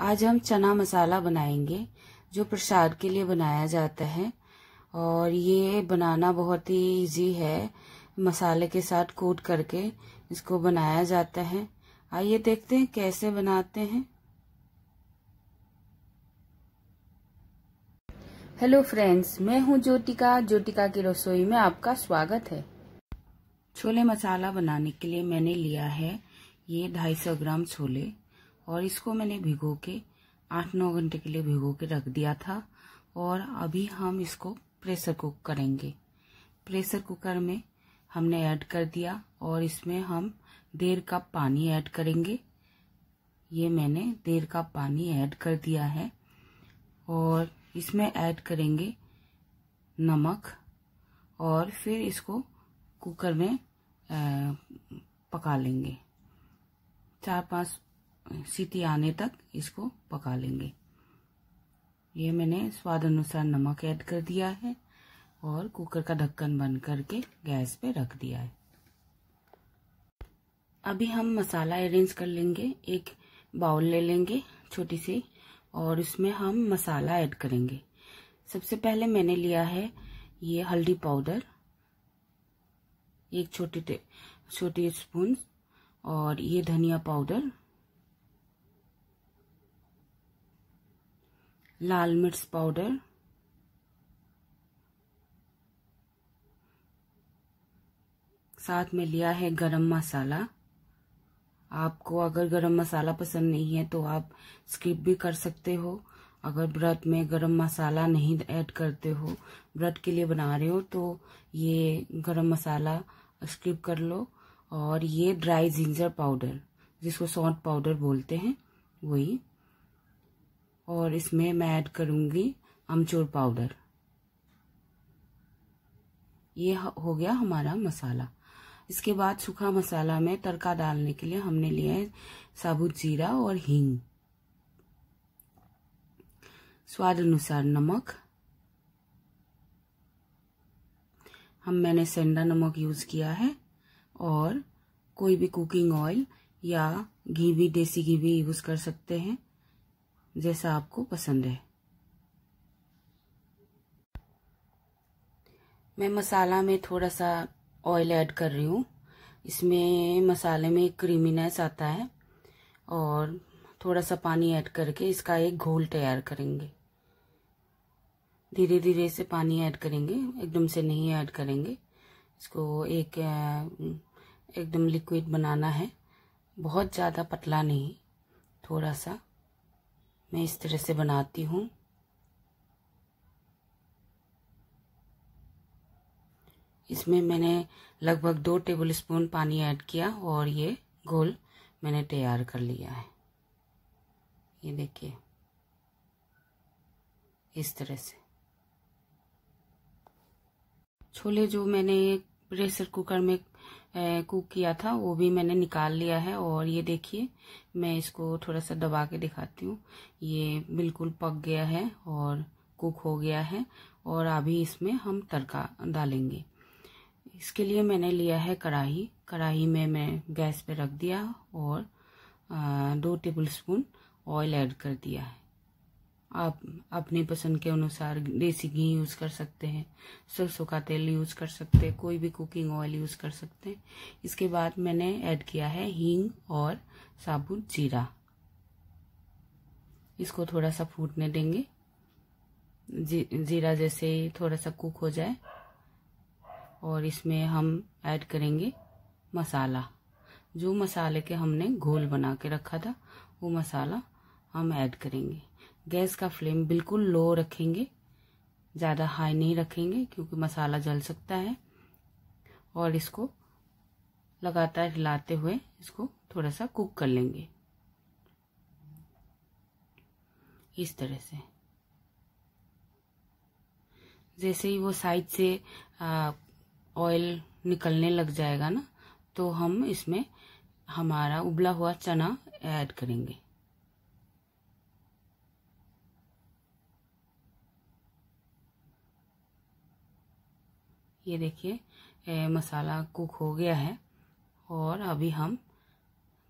आज हम चना मसाला बनाएंगे जो प्रसाद के लिए बनाया जाता है और ये बनाना बहुत ही इजी है मसाले के साथ कूट करके इसको बनाया जाता है आइए देखते हैं कैसे बनाते हैं हेलो फ्रेंड्स मैं हूं ज्योतिका ज्योतिका की रसोई में आपका स्वागत है छोले मसाला बनाने के लिए मैंने लिया है ये 250 ग्राम छोले और इसको मैंने भिगो के आठ नौ घंटे के लिए भिगो के रख दिया था और अभी हम इसको प्रेशर कुक करेंगे प्रेशर कुकर में हमने ऐड कर दिया और इसमें हम डेढ़ कप पानी ऐड करेंगे ये मैंने डेढ़ कप पानी ऐड कर दिया है और इसमें ऐड करेंगे नमक और फिर इसको कुकर में पका लेंगे चार पांच सीटी आने तक इसको पका लेंगे ये मैंने स्वाद अनुसार नमक ऐड कर दिया है और कुकर का ढक्कन बंद करके गैस पे रख दिया है अभी हम मसाला अरेंज कर लेंगे एक बाउल ले लेंगे छोटी सी और इसमें हम मसाला ऐड करेंगे सबसे पहले मैंने लिया है ये हल्दी पाउडर एक छोटी छोटी स्पून और ये धनिया पाउडर लाल मिर्च पाउडर साथ में लिया है गरम मसाला आपको अगर गरम मसाला पसंद नहीं है तो आप स्किप भी कर सकते हो अगर व्रत में गरम मसाला नहीं ऐड करते हो व्रत के लिए बना रहे हो तो ये गरम मसाला स्किप कर लो और ये ड्राई जिंजर पाउडर जिसको सॉन्ट पाउडर बोलते हैं वही और इसमें मैं ऐड करूंगी अमचूर पाउडर ये हो गया हमारा मसाला इसके बाद सूखा मसाला में तड़का डालने के लिए हमने लिया है साबुत जीरा और हींग स्वाद अनुसार नमक हम मैंने सेंडा नमक यूज़ किया है और कोई भी कुकिंग ऑयल या घी भी देसी घी भी यूज़ कर सकते हैं जैसा आपको पसंद है मैं मसाला में थोड़ा सा ऑयल ऐड कर रही हूँ इसमें मसाले में क्रीमीनेस आता है और थोड़ा सा पानी ऐड करके इसका एक घोल तैयार करेंगे धीरे धीरे से पानी ऐड करेंगे एकदम से नहीं ऐड करेंगे इसको एक एकदम लिक्विड बनाना है बहुत ज़्यादा पतला नहीं थोड़ा सा मैं इस तरह से बनाती हूँ इसमें मैंने लगभग दो टेबल स्पून पानी ऐड किया और ये घोल मैंने तैयार कर लिया है ये देखिए इस तरह से छोले जो मैंने प्रेशर कुकर में कुक किया था वो भी मैंने निकाल लिया है और ये देखिए मैं इसको थोड़ा सा दबा के दिखाती हूँ ये बिल्कुल पक गया है और कुक हो गया है और अभी इसमें हम तड़का डालेंगे इसके लिए मैंने लिया है कढ़ाई कढ़ाई में मैं गैस पे रख दिया और दो टेबलस्पून ऑयल ऐड कर दिया है आप अपनी पसंद के अनुसार देसी घी यूज़ कर सकते हैं सरसों का तेल यूज़ कर सकते हैं कोई भी कुकिंग ऑयल यूज़ कर सकते हैं इसके बाद मैंने ऐड किया है हींग और साबुत जीरा इसको थोड़ा सा फूटने देंगे जी, जीरा जैसे थोड़ा सा कुक हो जाए और इसमें हम ऐड करेंगे मसाला जो मसाले के हमने घोल बना के रखा था वो मसाला हम ऐड करेंगे गैस का फ्लेम बिल्कुल लो रखेंगे ज़्यादा हाई नहीं रखेंगे क्योंकि मसाला जल सकता है और इसको लगातार हिलाते हुए इसको थोड़ा सा कुक कर लेंगे इस तरह से जैसे ही वो साइड से ऑयल निकलने लग जाएगा ना तो हम इसमें हमारा उबला हुआ चना ऐड करेंगे ये देखिए मसाला कुक हो गया है और अभी हम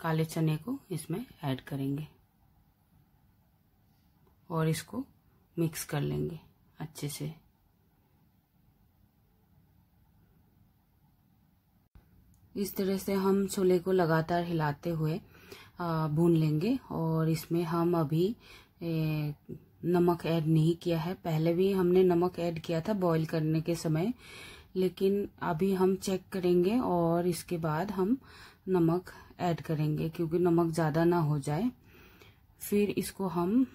काले चने को इसमें ऐड करेंगे और इसको मिक्स कर लेंगे अच्छे से इस तरह से हम छोले को लगातार हिलाते हुए भून लेंगे और इसमें हम अभी ए, नमक ऐड नहीं किया है पहले भी हमने नमक ऐड किया था बॉईल करने के समय लेकिन अभी हम चेक करेंगे और इसके बाद हम नमक ऐड करेंगे क्योंकि नमक ज़्यादा ना हो जाए फिर इसको हम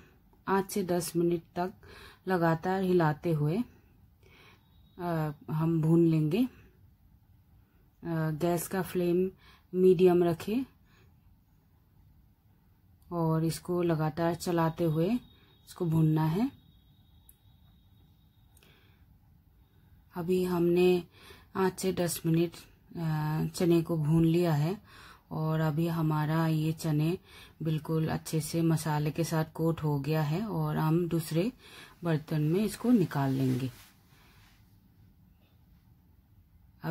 आठ से दस मिनट तक लगातार हिलाते हुए आ, हम भून लेंगे आ, गैस का फ्लेम मीडियम रखें और इसको लगातार चलाते हुए इसको भूनना है अभी हमने आज से दस मिनट चने को भून लिया है और अभी हमारा ये चने बिल्कुल अच्छे से मसाले के साथ कोट हो गया है और हम दूसरे बर्तन में इसको निकाल लेंगे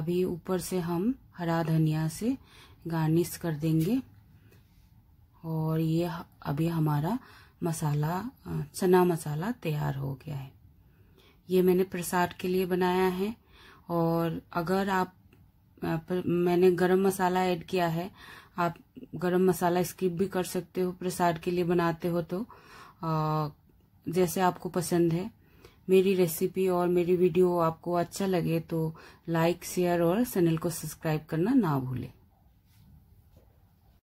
अभी ऊपर से हम हरा धनिया से गार्निश कर देंगे और ये अभी हमारा मसाला चना मसाला तैयार हो गया है ये मैंने प्रसाद के लिए बनाया है और अगर आप मैंने गरम मसाला ऐड किया है आप गरम मसाला स्किप भी कर सकते हो प्रसाद के लिए बनाते हो तो आ, जैसे आपको पसंद है मेरी रेसिपी और मेरी वीडियो आपको अच्छा लगे तो लाइक शेयर और चैनल को सब्सक्राइब करना ना भूलें